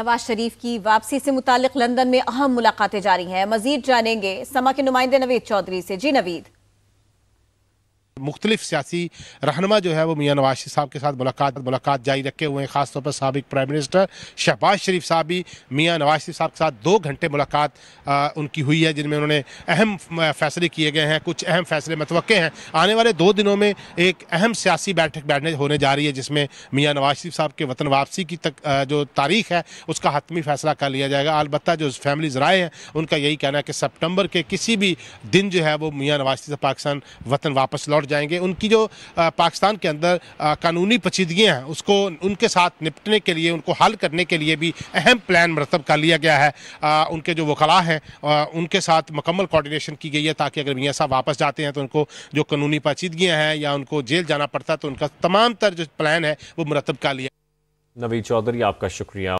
नवाज शरीफ की वापसी से मुतालिक लंदन में अहम मुलाकातें जारी हैं मजीद जानेंगे समा के नुमाइंदे नवीद चौधरी से जी नवीद मुख्तलिफ सियासी रहनमा जो है वो मियाँ नवाज शरीफ साहब के साथ मुलाकात मुलाकात जारी रखे हुए हैं खासतौर पर सबक प्राइम मिनिस्टर शहबाज शरीफ साहब भी मियाँ नवाज शरीफ साहब के साथ दो घंटे मुलाकात उनकी हुई है जिनमें उन्होंने अहम फैसले किए गए हैं कुछ अहम फैसले मतव हैं आने वाले दो दिनों में एक अहम सियासी बैठक बैठने होने जा रही है जिसमें मियाँ नवाज शरीफ साहब के वतन वापसी की तक जो तारीख है उसका हतमी फैसला कर लिया जाएगा अलबत् जो फैमिली ज़राए हैं उनका यही कहना है कि सप्टंबर के किसी भी दिन जो है वो मियाँ नवाज शरीफ पाकिस्तान वतन वापस लौट लौट जाएंगे उनकी जो पाकिस्तान के अंदर कानूनी पचीदगियाँ हैं उसको उनके साथ निपटने के लिए उनको हल करने के लिए भी अहम प्लान मरतब कर लिया गया है उनके जो वकला हैं उनके साथ मुकम्मल कोऑर्डिनेशन की गई है ताकि अगर मियाँ साहब वापस जाते हैं तो उनको जो कानूनी पचीदगियाँ हैं या उनको जेल जाना पड़ता है तो उनका तमाम तर जो प्लान है वो मरतब कर लिया नवीद चौधरी आपका शुक्रिया